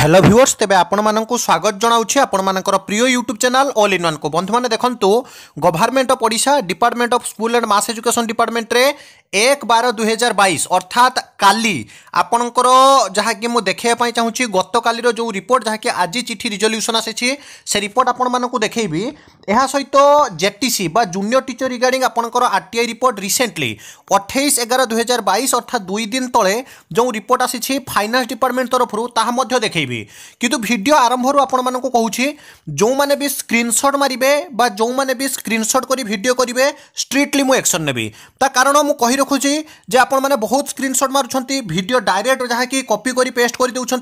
hello viewers তেবে আপনার স্বাগত জনাওছি আপনার প্রিয় ইউট্যুব চ্যানেল অল ইন ওয়ানকু বন্ধু মানে দেখুন government of Odisha department of school and mass education ডিপার্টমেন্টে এক বার দুই হাজার বাইশ অর্থাৎ কালি আপনার যাকে মু দেখাইবা চাহুছি গতকালির যে রিপোর্ট যাকে আজি চিঠি রিজল্যুশন আসিছি সে রিপোর্ট আপনার দেখাইবি ଏହା ସହିତ ଜେଟିସି ବା ଜୁନିୟର ଟିଚର ରିଗାର୍ଡିଂ ଆପଣଙ୍କର R T I report recently ଅଠେଇଶ ଏଗାର ଦୁଇହଜାର ବାଇଶ ଅର୍ଥାତ୍ ଦୁଇ ଦିନ ତଳେ ଯେଉଁ ରିପୋର୍ଟ ଆସିଛି ଫାଇନାନ୍ସ ଡିପାର୍ଟମେଣ୍ଟ ତରଫରୁ ତାହା ମଧ୍ୟ ଦେଖେଇବି পারিবে কিন্তু ভিডিও আরম্ভর আপনার কুচি যে বি স্ক্রিনশট মারিবে বা যে বি স্ক্রিনশট করে ভিডিও করবে স্ট্রিক্টলি মু একশন নেবি তা কারণ মু কহি রাখুছি যে আপনার বহুত স্ক্রিনশট মারুচ্ছেন ভিডিও ডাইরেক্ট যা কি কপি করে পেস্ট করে দেছেন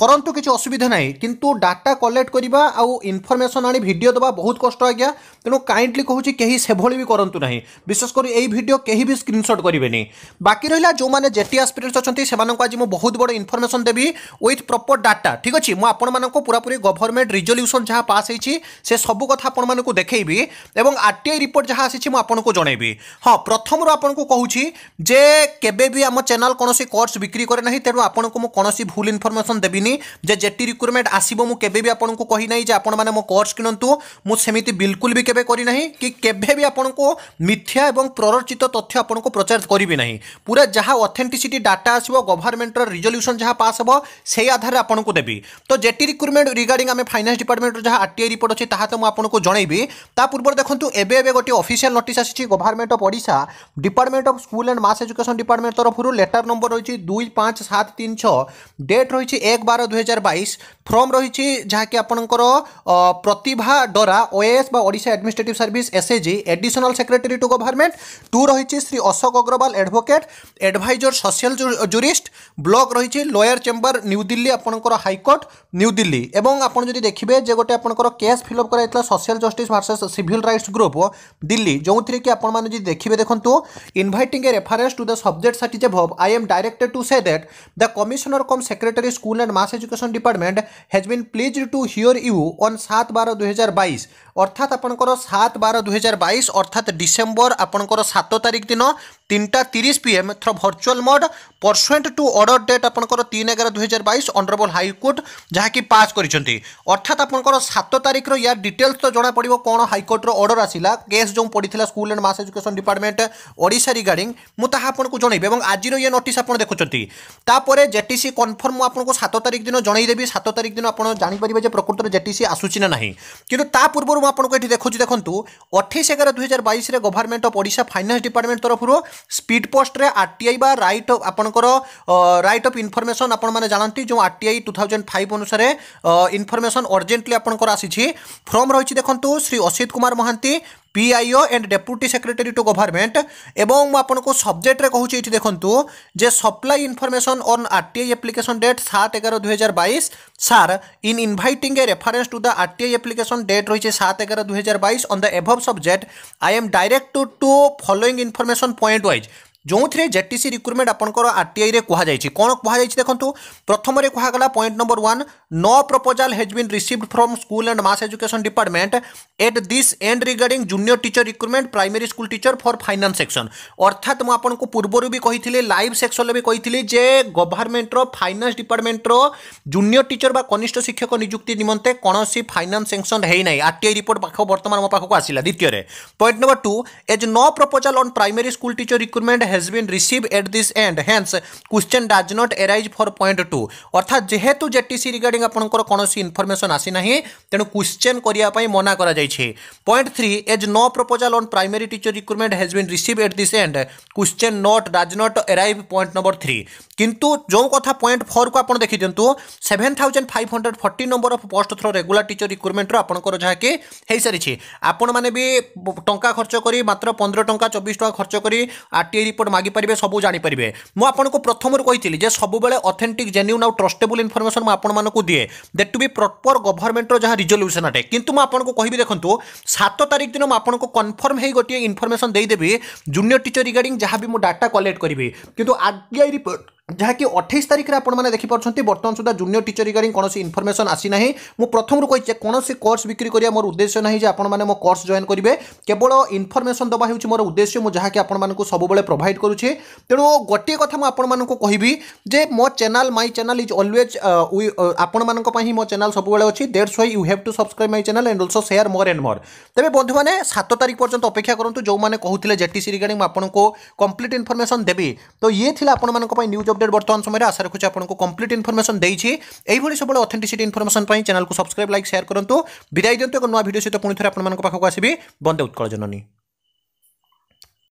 করতু কিছু অসুবিধা নাই কিন্তু ডাটা কলেক্ট করা আউ ইনফরমেসন আনি ভিডিও দেওয়া বহুত কষ্ট আজ্ঞা তেমন কাইন্ডলি কুচি কে সেভাবে বি করতু না বিশেষ করে এই ভিডিও কে বি স্ক্রিনশট করবে বাকি রহলা যে জেটি আসপিরেন্টস অনেক সে আজ মু বহুত বড় ইনফরমেসন দেবি উইথ প্রপর ডাটা ଚାରିଟା ଠିକ୍ ଅଛି ମୁଁ ଆପଣମାନଙ୍କୁ ପୁରାପୁରି ଗଭର୍ଣ୍ଣମେଣ୍ଟ ରିଜଲ୍ୟୁସନ୍ ଯାହା ପାସ୍ ହେଇଛି ସେ ସବୁ କଥା ଆପଣମାନଙ୍କୁ ଦେଖେଇବି ଏବଂ ଆର୍ ଟି ଆଇ ରିପୋର୍ଟ ଯାହା ଆସିଛି ମୁଁ ଆପଣଙ୍କୁ ଜଣେଇବି ହଁ ପ୍ରଥମରୁ ଆପଣଙ୍କୁ କହୁଛି ଯେ କେବେ ବି ଆମ ଚ୍ୟାନେଲ୍ କୌଣସି କୋର୍ସ ବିକ୍ରି କରେ ନାହିଁ ତେଣୁ ଆପଣଙ୍କୁ ମୁଁ କୌଣସି ଭୁଲ ଇନଫର୍ମେସନ୍ ଦେବିନି ଯେ ଜେଟି ରିକ୍ରୁଟମେଣ୍ଟ ଆସିବ ମୁଁ କେବେ ବି ଆପଣଙ୍କୁ କହିନାହିଁ ଯେ ଆପଣମାନେ ମୋ କୋର୍ସ କିଣନ୍ତୁ ମୁଁ ସେମିତି ବିଲକୁଲ ବି କେବେ କରିନାହିଁ କି କେବେ ବି ଆପଣଙ୍କୁ ମିଥ୍ୟା ଏବଂ ପ୍ରରଚିତ ତଥ୍ୟ ଆପଣଙ୍କୁ ପ୍ରଚାର କରିବି ନାହିଁ ପୁରା ଯାହା ଅଥେଣ୍ଟିସିଟି ଡାଟା ଆସିବ ଗଭର୍ଣ୍ଣମେଣ୍ଟର ରିଜଲ୍ୟୁସନ୍ ଯାହା ପାସ୍ ହେବ ସେଇ ଆଧାରରେ ଆପଣଙ୍କୁ ଆପଣଙ୍କୁ ଦେବି ତ ଜେଟି ରିକ୍ରୁଟମେଣ୍ଟ ରିଗାର୍ଡିଂ ଆମେ ଫାଇନାନ୍ସ ଡିପାର୍ଟମେଣ୍ଟର ଯାହା ଆର୍ ଟି ଆଇ ରିପୋର୍ଟ ଅଛି ତାହା ତ ମୁଁ ଆପଣଙ୍କୁ ଜଣାଇବି ତା ପୂର୍ବରୁ ଦେଖନ୍ତୁ ଏବେ ଏବେ ଗୋଟିଏ ଅଫିସିଆଲ ନୋଟିସ୍ ଆସିଛି government of Odisha department of school and mass education department ତରଫରୁ ଲେଟର ନମ୍ବର ରହିଛି ଦୁଇ ପାଞ୍ଚ ସାତ ତିନି ଛଅ ଡେଟ୍ ରହିଛି ଏକ ବାର ଦୁଇ ହଜାର ବାଇଶ ଫର୍ମ ରହିଛି ଯାହାକି ଆପଣଙ୍କର ପ୍ରତିଭା ଡରା ଓଏଏସ୍ বা Odisha administrative service SAG additional secretary to government to রয়েছে Shri Ashok Agarwal advocate adviser social jurist block রয়েছে লয়ার চেম্বার নিউ দিল্লি আপনার হাইকোর্ট নিউ দিল্লি এবং আপনার যদি দেখবে যে গোটে আপনার কেস ফিলঅপ করা হয়েছিল social justice versus civil rights group Delhi যেউথে কি আপনার যদি দেখবে দেখুন inviting a reference to the subject সার্টিজ above I am directed to say that the commissioner cum secretary school and mass education department has been please to hear you on সাত বার দুই হাজার বাইশ অর্থাৎ আপনার সাত বার দুই হাজার বাইশ অর্থাৎ ডিসেম্বর আপনার সাত তারিখ দিন তিনটা তিরিশ PM through virtual mode pursuant to order date আপনার তিন এগারো দুই হাজার বাইশ অনরেবল হাই ହାଇକୋର୍ଟ ଯାହାକି ପାସ୍ କରିଛନ୍ତି ଅର୍ଥାତ୍ ଆପଣଙ୍କର ସାତ ତାରିଖର ୟାର ଡିଟେଲ୍ସ ତ ଜଣାପଡ଼ିବ କ'ଣ ହାଇକୋର୍ଟର ଅର୍ଡ଼ର ଆସିଲା କେସ୍ ଯେଉଁ ପଡ଼ିଥିଲା school and mass education department Odisha regarding ମୁଁ ତାହା ଆପଣଙ୍କୁ ଜଣେଇବି ଏବଂ ଆଜିର ଇଏ ନୋଟିସ୍ ଆପଣ ଦେଖୁଛନ୍ତି ତାପରେ ଜେଟିସି କନଫର୍ମ ମୁଁ ଆପଣଙ୍କୁ ସାତ ତାରିଖ ଦିନ ଜଣେଇଦେବି ସାତ ତାରିଖ ଦିନ ଆପଣ ଜାଣିପାରିବେ ଯେ ପ୍ରକୃତରେ ଜେଟିସି ଆସୁଛି ନା ନାହିଁ କିନ୍ତୁ ତା ପୂର୍ବରୁ ମୁଁ ଆପଣଙ୍କୁ ଏଠି ଦେଖୁଛି ଦେଖନ୍ତୁ ଅଠେଇଶ ଏଗାର ଦୁଇ ହଜାର ବାଇଶରେ government of Odisha finance department ତରଫରୁ ସ୍ପିଡ୍ ପୋଷ୍ଟରେ ଆର୍ଟିଆଇ ବା ରାଇଟ୍ ଆପଣଙ୍କର ରାଇଟ୍ ଅଫ୍ ଇନଫର୍ମେସନ୍ ଆପଣମାନେ ଜାଣନ୍ତି ଯେଉଁ ଆର୍ଟିଆଇ ଟୁ থাউজেন্ড ফাইভ অনুসারে ইনফরমেশন অর্জেন্টলি আপনার আসিছি ফর্ম রয়েছে দেখুন Shri Asit Kumar Mohanty PIO and deputy secretary to government এবং মু আপনার সবজেক্টরে কুচি এটি দেখুন যে supply information on RTI application date সাত এগারো দুই হাজার বাইশ sir in inviting a reference to the RTI application date রয়েছে সাত এগারো দুই হাজার বাইশ on the above subject I am direct to to following information point wise ଯେଉଁଥିରେ ଜେଟିସି ରିକ୍ରୁଟମେଣ୍ଟ ଆପଣଙ୍କର ଆର୍ଟିଆଇରେ କୁହାଯାଇଛି କ'ଣ କୁହାଯାଇଛି ଦେଖନ୍ତୁ ପ୍ରଥମରେ କୁହାଗଲା point number one no proposal has been received from school and mass education department at this end regarding junior teacher recruitment primary school teacher for finance section ଅର୍ଥାତ୍ ମୁଁ ଆପଣଙ୍କୁ ପୂର୍ବରୁ ବି କହିଥିଲି ଲାଇଭ୍ ସେକ୍ସନ୍ରେ ବି କହିଥିଲି ଯେ ଗଭର୍ଣ୍ଣମେଣ୍ଟର ଫାଇନାନ୍ସ ଡିପାର୍ଟମେଣ୍ଟର ଜୁନିୟର ଟିଚର ବା କନିଷ୍ଠ ଶିକ୍ଷକ ନିଯୁକ୍ତି ନିମନ୍ତେ କୌଣସି ଫାଇନାନ୍ସ ସେକ୍ସନ୍ ହେଇନାହିଁ ଆର୍ଟିଆଇ ରିପୋର୍ଟ ପାଖ ବର୍ତ୍ତମାନ ମୋ ପାଖକୁ ଆସିଲା ଦ୍ୱିତୀୟରେ point number two as no proposal on primary school teacher recruitment has been receive at this end hence question does not arise for point two অর্থাৎ যেহেতু জেটিসি রিগার্ডিং আপনার কোণী ইনফরমেসন আসি না তেমন কোশ্চেন করা মনা করা যাই point three as no proposal on primary teacher recruitment has been receive at this end question not does not arrive point number three কিন্তু যে কথা পয়েন্ট ফোর কু আপনার দেখি দিও seven thousand five hundred forty number of post through regular teacher রিক্রুটমেন্টর আপনার যা কি হয়ে সারিছে আপনার মানে বি টঙ্কা খরচ করে মাত্র পনেরো টঙ্কা চব্বিশ টঙ্কা খরচ করে আরটিআই রিপোর্ট মাগিপারে সবু জাঁপারে মু আপনার প্রথম কইলি যে সবুলে অথেন্টিক জেনুইন আউ ট্রস্টেবল ইনফরমেসন আপনার দিয়ে দেট টু বি প্রপর গভর্নমেন্টর যা রিজলুসন আটে কিন্তু মু আপনার কহবি দেখুন সাত তারিখ দিন আপনার কনফর্ম হয়ে গোটিয়ে ইনফরমেসন দিয়ে দেবি জুনিয়র টিচর রিগার্ডিং যা বি ডাটা কলেক্ট করবি কিন্তু আরটিআই রিপোর্ট ଯାହାକି ଅଠେଇଶ ତାରିଖରେ ଆପଣମାନେ ଦେଖିପାରୁଛନ୍ତି ବର୍ତ୍ତମାନ ସୁଦ୍ଧା ଜୁନିୟର ଟିଚର ରିଗାର୍ଡିଂ କୌଣସି ଇନଫର୍ମେସନ୍ ଆସିନାହିଁ ମୁଁ ପ୍ରଥମରୁ କହିଛି କୌଣସି କୋର୍ସ ବିକ୍ରି କରିବା ମୋର ଉଦ୍ଦେଶ୍ୟ ନାହିଁ ଯେ ଆପଣମାନେ ମୋ କୋର୍ସ ଜଏନ୍ କରିବେ କେବଳ ଇନଫର୍ମେସନ୍ ଦେବା ହେଉଛି ମୋର ଉଦ୍ଦେଶ୍ୟ ମୁଁ ଯାହାକି ଆପଣମାନଙ୍କୁ ସବୁବେଳେ ପ୍ରୋଭାଇଡ଼ କରୁଛି ତେଣୁ ଗୋଟିଏ କଥା ମୁଁ ଆପଣମାନଙ୍କୁ କହିବି ଯେ ମୋ channel my channel is always ଆପଣମାନଙ୍କ ପାଇଁ ହିଁ ମୋ ଚ୍ୟାନେଲ୍ ସବୁବେଳେ ଅଛି that's why you have to subscribe my channel and also share ମୋର ଆଣ୍ଡ ମୋର ତେବେ ବନ୍ଧୁମାନେ ସାତ ତାରିଖ ପର୍ଯ୍ୟନ୍ତ ଅପେକ୍ଷା କରନ୍ତୁ ଯେଉଁମାନେ କହୁଥିଲେ ଜେଟିସି ରିଗାର୍ଡିଂ ମୁଁ ଆପଣଙ୍କୁ କମ୍ପ୍ଲିଟ୍ ଇନଫର୍ମେସନ୍ ଦେବି ତ ଇଏ ଥିଲା ଆପଣମାନଙ୍କ ପାଇଁ ନ୍ୟୁଜ୍ অপডেট বর্তমান সময় আশা রাখুছি আপনার কমপ্লিট ইনফরমেশন দিয়েছি এইভাবে সবুজ অথেন্টিসিটি ইনফরমেশন পাই চ্যানেলকে সবসক্রাইব লাইক সেয়ার করতু বিদায় দিও এক নয় ভিডিও সহ পুঁ থে আপনার পাখক আসবি বন্দে উৎকল জননী